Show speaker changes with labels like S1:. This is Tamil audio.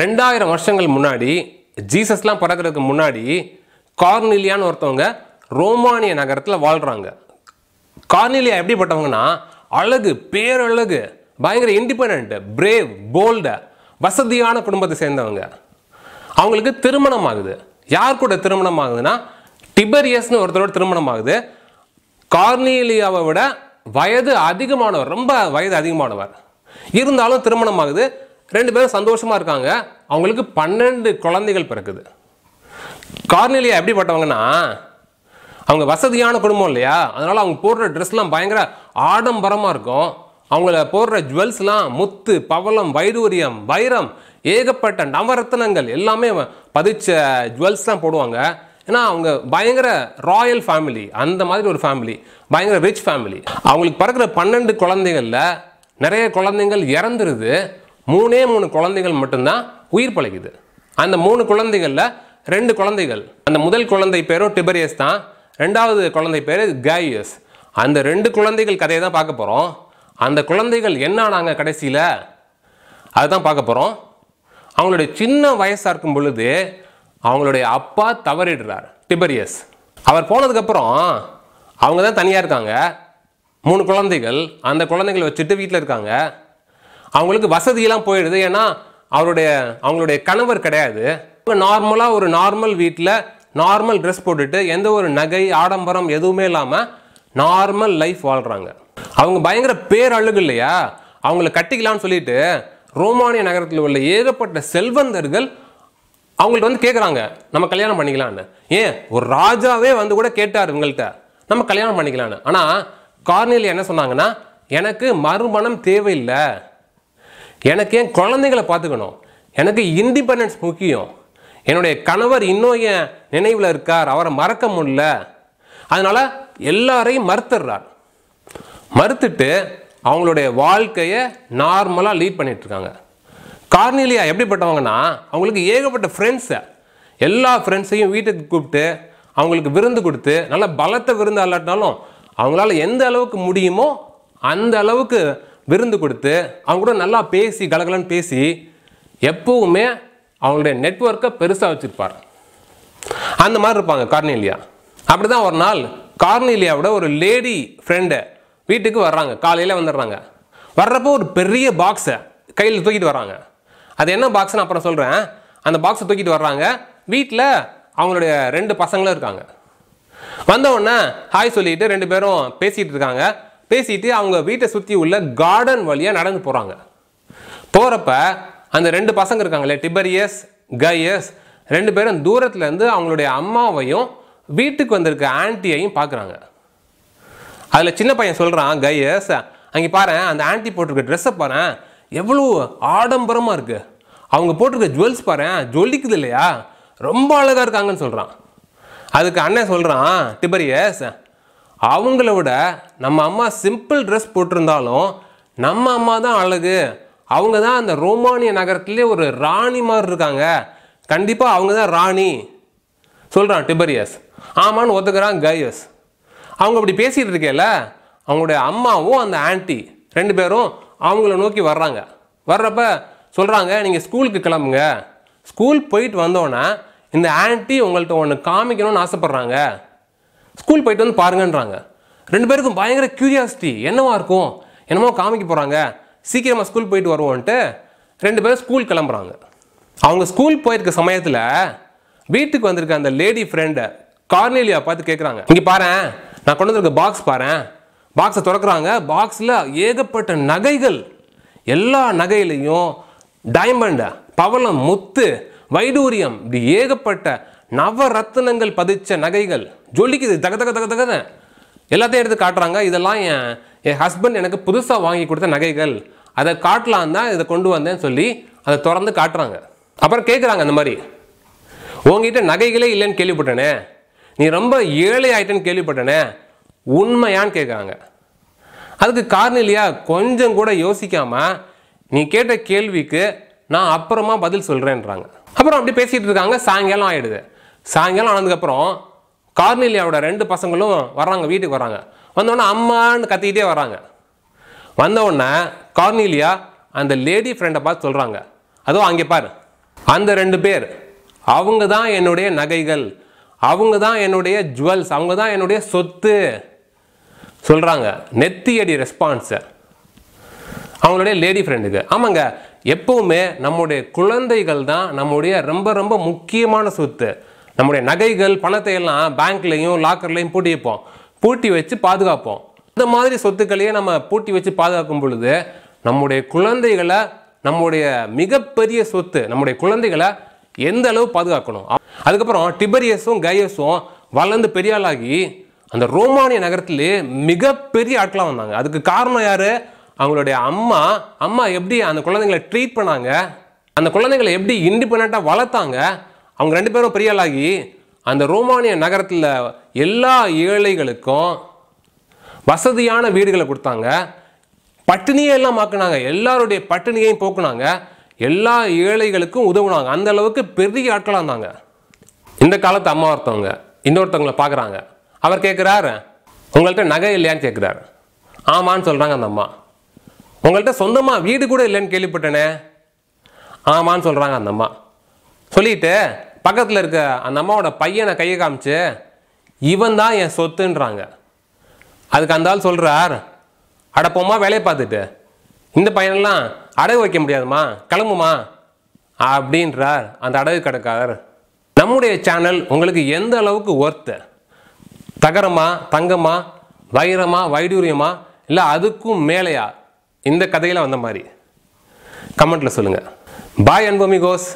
S1: ரெண்டாயிரம் வருஷங்கள் முன்னாடி ஜீசஸ்லாம் பிறகுறதுக்கு முன்னாடி கார்னிலியான்னு ஒருத்தவங்க ரோமானிய நகரத்தில் வாழ்கிறாங்க கார்னிலியா எப்படிப்பட்டவங்கன்னா அழகு பேரழகு பயங்கர இண்டிபெண்ட் பிரேவ் போல்டு வசதியான குடும்பத்தை சேர்ந்தவங்க அவங்களுக்கு திருமணம் ஆகுது யார் கூட திருமணம் ஆகுதுன்னா டிபரியஸ்னு ஒருத்தரோட திருமணம் ஆகுது கார்னிலியாவை விட வயது அதிகமானவர் ரொம்ப வயது அதிகமானவர் இருந்தாலும் திருமணம் ஆகுது ரெண்டு பேரும் சந்தோஷமாக இருக்காங்க அவங்களுக்கு பன்னெண்டு குழந்தைகள் பிறக்குது கார்னிலியா எப்படிப்பட்டவங்கன்னா அவங்க வசதியான குடும்பம் இல்லையா அதனால் அவங்க போடுற ட்ரெஸ்லாம் பயங்கர ஆடம்பரமாக இருக்கும் அவங்கள போடுற ஜுவல்ஸ்லாம் முத்து பவளம் வைடூரியம் வைரம் ஏகப்பட்ட நவரத்னங்கள் எல்லாமே பதிச்ச ஜுவல்ஸ் தான் போடுவாங்க ஏன்னா அவங்க பயங்கர ராயல் ஃபேமிலி அந்த மாதிரி ஒரு ஃபேமிலி பயங்கர ரிச் ஃபேமிலி அவங்களுக்கு பிறக்கிற பன்னெண்டு குழந்தைங்களில் நிறைய குழந்தைகள் இறந்துருது மூணே மூணு குழந்தைகள் மட்டும்தான் உயிர் பழகிது அந்த மூணு குழந்தைகளில் ரெண்டு குழந்தைகள் அந்த முதல் குழந்தை பேரும் டிபரியஸ் தான் ரெண்டாவது குழந்தை பேர் கேயஸ் அந்த ரெண்டு குழந்தைகள் கதையை தான் பார்க்க போகிறோம் அந்த குழந்தைகள் என்ன ஆனாங்க கடைசியில் அதுதான் பார்க்க போகிறோம் அவங்களுடைய சின்ன வயசாக இருக்கும் பொழுது அவங்களுடைய அப்பா தவறிடுறார் டிபரியஸ் அவர் போனதுக்கப்புறம் அவங்க தான் தனியாக இருக்காங்க மூணு குழந்தைகள் அந்த குழந்தைகளை வச்சுட்டு வீட்டில் இருக்காங்க அவங்களுக்கு வசதியெல்லாம் போயிடுது ஏன்னா அவருடைய அவங்களுடைய கணவர் கிடையாது இப்போ நார்மலாக ஒரு நார்மல் வீட்டில் நார்மல் ட்ரெஸ் போட்டுட்டு எந்த ஒரு நகை ஆடம்பரம் எதுவுமே இல்லாமல் நார்மல் லைஃப் வாழ்கிறாங்க அவங்க பயங்கர பேரழுகு இல்லையா அவங்கள கட்டிக்கலாம்னு சொல்லிட்டு ரோமானிய நகரத்தில் உள்ள ஏகப்பட்ட செல்வந்தர்கள் அவங்கள்ட்ட வந்து கேட்குறாங்க நம்ம கல்யாணம் பண்ணிக்கலான்னு ஏன் ஒரு ராஜாவே வந்து கூட கேட்டார் இவங்கள்ட்ட நம்ம கல்யாணம் பண்ணிக்கலான்னு ஆனால் கார்னியில் என்ன சொன்னாங்கன்னா எனக்கு மறுமணம் தேவையில்லை எனக்கு ஏன் குழந்தைகளை பார்த்துக்கணும் எனக்கு இண்டிபெண்டன்ஸ் முக்கியம் என்னுடைய கணவர் இன்னும் என் நினைவில் இருக்கார் அவரை மறக்க முடியல அதனால் எல்லாரையும் மறுத்துடுறார் மறுத்துட்டு அவங்களுடைய வாழ்க்கையை நார்மலாக லீட் பண்ணிகிட்ருக்காங்க கார்னிலியா எப்படிப்பட்டவங்கன்னா அவங்களுக்கு ஏகப்பட்ட ஃப்ரெண்ட்ஸை எல்லா ஃப்ரெண்ட்ஸையும் வீட்டுக்கு கூப்பிட்டு அவங்களுக்கு விருந்து கொடுத்து நல்ல பலத்தை விருந்து அல்லாட்டினாலும் அவங்களால எந்த அளவுக்கு முடியுமோ அந்த அளவுக்கு விருந்து கொடுத்து அவங்க கூட நல்லா பேசி கலகலன்னு பேசி எப்போவுமே அவங்களுடைய நெட்ஒர்க்கை பெருசாக வச்சுருப்பார் அந்த மாதிரி இருப்பாங்க கார்னிலியா அப்படி தான் ஒரு நாள் கார்னிலியாவோட ஒரு லேடி ஃப்ரெண்டு வீட்டுக்கு வர்றாங்க காலையில் வந்துடுறாங்க வர்றப்போ ஒரு பெரிய பாக்ஸை கையில் தூக்கிட்டு வர்றாங்க அது என்ன பாக்ஸ்னு அப்புறம் சொல்கிறேன் அந்த பாக்ஸை தூக்கிட்டு வர்றாங்க வீட்டில் அவங்களுடைய ரெண்டு பசங்களும் இருக்காங்க வந்தவுடனே ஹாய் சொல்லிட்டு ரெண்டு பேரும் பேசிகிட்டு இருக்காங்க பேசிட்டு அவங்க வீட்டை சுற்றி உள்ள கார்டன் வழியாக நடந்து போகிறாங்க போகிறப்ப அந்த ரெண்டு பசங்க இருக்காங்களே டிபரியஸ் கயஸ் ரெண்டு பேரும் தூரத்துலேருந்து அவங்களுடைய அம்மாவையும் வீட்டுக்கு வந்திருக்க ஆன்ட்டியையும் பார்க்குறாங்க அதில் சின்ன பையன் சொல்கிறான் கயஸ் அங்கே பாரு அந்த ஆன்ட்டி போட்டிருக்க ட்ரெஸ்ஸை பாரு எவ்வளோ ஆடம்பரமாக இருக்குது அவங்க போட்டிருக்க ஜுவல்ஸ் பாரு ஜொலிக்குது இல்லையா ரொம்ப அழகாக இருக்காங்கன்னு சொல்கிறான் அதுக்கு அண்ணன் சொல்கிறான் டிபரியஸ் அவங்கள விட நம்ம அம்மா சிம்பிள் ட்ரெஸ் போட்டிருந்தாலும் நம்ம அம்மா தான் அழகு அவங்க தான் அந்த ரோமானிய நகரத்துலேயே ஒரு ராணி மாதிரி இருக்காங்க கண்டிப்பாக அவங்க தான் ராணி சொல்கிறான் டிபரியஸ் ஆமான்னு ஒத்துக்கிறான் கயஸ் அவங்க அப்படி பேசிகிட்டு இருக்கேல அவங்களுடைய அம்மாவும் அந்த ஆன்ட்டி ரெண்டு பேரும் அவங்கள நோக்கி வர்றாங்க வர்றப்ப சொல்கிறாங்க நீங்கள் ஸ்கூலுக்கு கிளம்புங்க ஸ்கூல் போயிட்டு வந்தோன்னே இந்த ஆன்ட்டி உங்கள்கிட்ட ஒன்று காமிக்கணும்னு ஆசைப்பட்றாங்க ஸ்கூல் போயிட்டு வந்து பாருங்கன்றாங்க ரெண்டு பேருக்கும் பயங்கர கியூரியாசிட்டி என்னவா இருக்கும் என்னமோ காமிக்க போகிறாங்க சீக்கிரமாக ஸ்கூல் போயிட்டு வருவோன்ட்டு ரெண்டு பேரும் ஸ்கூல் கிளம்புறாங்க அவங்க ஸ்கூல் போயிருக்க சமயத்தில் வீட்டுக்கு வந்திருக்க அந்த லேடி ஃப்ரெண்டை கார்னேலியா பார்த்து கேட்குறாங்க இங்கே பாரு நான் கொண்டு வந்திருக்க பாக்ஸ் பாரு பாக்ஸை திறக்கிறாங்க பாக்ஸில் ஏகப்பட்ட நகைகள் எல்லா நகையிலையும் டைமண்ட் பவளம் முத்து வைடூரியம் இப்படி ஏகப்பட்ட நவ பதித்த பதிச்ச நகைகள் ஜொலிக்குது தக தக தக தகன எல்லாத்தையும் எடுத்து காட்டுறாங்க இதெல்லாம் என் என் ஹஸ்பண்ட் எனக்கு புதுசாக வாங்கி கொடுத்த நகைகள் அதை காட்டலாம் தான் இதை கொண்டு வந்தேன்னு சொல்லி அதை திறந்து காட்டுறாங்க அப்புறம் கேட்குறாங்க அந்த மாதிரி உங்ககிட்ட நகைகளே இல்லைன்னு கேள்விப்பட்டனே நீ ரொம்ப ஏழை ஆயிட்டேன்னு கேள்விப்பட்டனே உண்மையான்னு கேட்குறாங்க அதுக்கு காரணம் இல்லையா கொஞ்சம் கூட யோசிக்காமல் நீ கேட்ட கேள்விக்கு நான் அப்புறமா பதில் சொல்கிறேன்றாங்க அப்புறம் அப்படி பேசிகிட்டு இருக்காங்க சாயங்காலம் ஆகிடுது சாயங்காலம் ஆனதுக்கப்புறம் கார்னிலியாவோட ரெண்டு பசங்களும் வர்றாங்க வீட்டுக்கு வராங்க வந்தோடனே அம்மான்னு கத்திக்கிட்டே வராங்க வந்தவுடனே கார்னிலியா அந்த லேடி ஃப்ரெண்டை பார்த்து சொல்கிறாங்க அதுவும் அங்கே பாரு அந்த ரெண்டு பேர் அவங்க தான் என்னுடைய நகைகள் அவங்க தான் என்னுடைய ஜுவல்ஸ் அவங்க தான் என்னுடைய சொத்து சொல்கிறாங்க நெத்தியடி ரெஸ்பான்ஸு அவங்களுடைய லேடி ஃப்ரெண்டுக்கு ஆமாங்க எப்போவுமே நம்முடைய குழந்தைகள் தான் நம்முடைய ரொம்ப ரொம்ப முக்கியமான சொத்து நம்முடைய நகைகள் பணத்தை எல்லாம் பேங்க்லையும் லாக்கர்லையும் பூட்டி வைப்போம் பூட்டி வச்சு பாதுகாப்போம் இந்த மாதிரி சொத்துக்களையே நம்ம பூட்டி வச்சு பாதுகாக்கும் பொழுது நம்முடைய குழந்தைகளை நம்முடைய மிகப்பெரிய சொத்து நம்முடைய குழந்தைகளை எந்த அளவு பாதுகாக்கணும் அதுக்கப்புறம் டிபரியஸும் கையஸும் வளர்ந்து பெரியாளாகி அந்த ரோமானிய நகரத்திலே மிகப்பெரிய ஆட்களாக வந்தாங்க அதுக்கு காரணம் யார் அவங்களுடைய அம்மா அம்மா எப்படி அந்த குழந்தைங்களை ட்ரீட் பண்ணாங்க அந்த குழந்தைங்களை எப்படி இண்டிபெண்ட்டாக வளர்த்தாங்க அவங்க ரெண்டு பேரும் பெரிய ஆளாகி அந்த ரோமானிய நகரத்தில் எல்லா ஏழைகளுக்கும் வசதியான வீடுகளை கொடுத்தாங்க பட்டினியை எல்லாம் ஆக்குனாங்க எல்லாருடைய பட்டினியையும் போக்குனாங்க எல்லா ஏழைகளுக்கும் உதவுனாங்க அந்த அளவுக்கு பெரிய ஆட்களாக இருந்தாங்க இந்த காலத்து அம்மா ஒருத்தவங்க இன்னொருத்தவங்களை பார்க்குறாங்க அவர் கேட்குறாரு உங்கள்கிட்ட நகை இல்லையான்னு கேட்குறாரு ஆமான்னு சொல்கிறாங்க அந்த அம்மா உங்கள்கிட்ட சொந்தமாக வீடு கூட இல்லைன்னு கேள்விப்பட்டேனே ஆமான்னு சொல்கிறாங்க அந்த அம்மா சொல்லிட்டு பக்கத்தில் இருக்க அந்த அம்மாவோட பையனை கையை காமிச்சு இவன் தான் என் சொத்துன்றாங்க அதுக்கு அந்த ஆள் சொல்கிறார் அடப்போம்மா வேலையை பார்த்துட்டு இந்த பையனெல்லாம் அடகு வைக்க முடியாதுமா கிளம்புமா அப்படின்றார் அந்த அடகு கடைக்காரர் நம்முடைய சேனல் உங்களுக்கு எந்த அளவுக்கு ஒர்த்து தகரமா தங்கமா வைரமா வைடூரியமா இல்லை அதுக்கும் மேலையா இந்த கதையில் வந்த மாதிரி கமெண்ட்டில் சொல்லுங்கள் பாய் அன்பமிகோஸ்